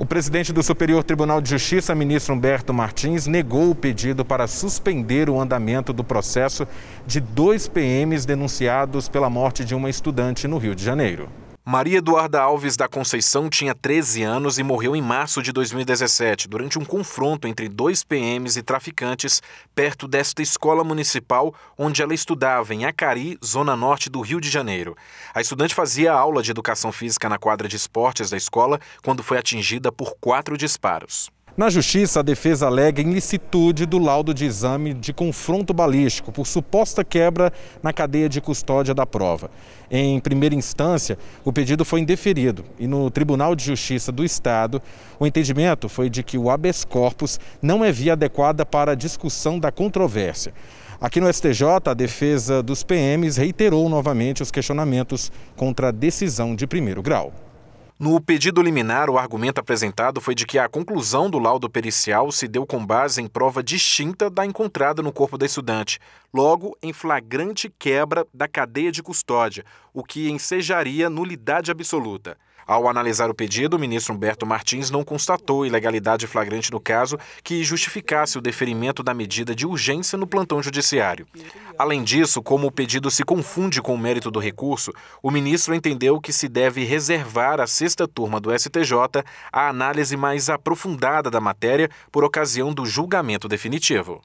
O presidente do Superior Tribunal de Justiça, ministro Humberto Martins, negou o pedido para suspender o andamento do processo de dois PMs denunciados pela morte de uma estudante no Rio de Janeiro. Maria Eduarda Alves da Conceição tinha 13 anos e morreu em março de 2017, durante um confronto entre dois PMs e traficantes perto desta escola municipal onde ela estudava, em Acari, zona norte do Rio de Janeiro. A estudante fazia aula de educação física na quadra de esportes da escola quando foi atingida por quatro disparos. Na justiça, a defesa alega ilicitude do laudo de exame de confronto balístico por suposta quebra na cadeia de custódia da prova. Em primeira instância, o pedido foi indeferido e no Tribunal de Justiça do Estado, o entendimento foi de que o habeas corpus não é via adequada para a discussão da controvérsia. Aqui no STJ, a defesa dos PMs reiterou novamente os questionamentos contra a decisão de primeiro grau. No pedido liminar, o argumento apresentado foi de que a conclusão do laudo pericial se deu com base em prova distinta da encontrada no corpo da estudante, logo em flagrante quebra da cadeia de custódia, o que ensejaria nulidade absoluta. Ao analisar o pedido, o ministro Humberto Martins não constatou ilegalidade flagrante no caso que justificasse o deferimento da medida de urgência no plantão judiciário. Além disso, como o pedido se confunde com o mérito do recurso, o ministro entendeu que se deve reservar à sexta turma do STJ a análise mais aprofundada da matéria por ocasião do julgamento definitivo.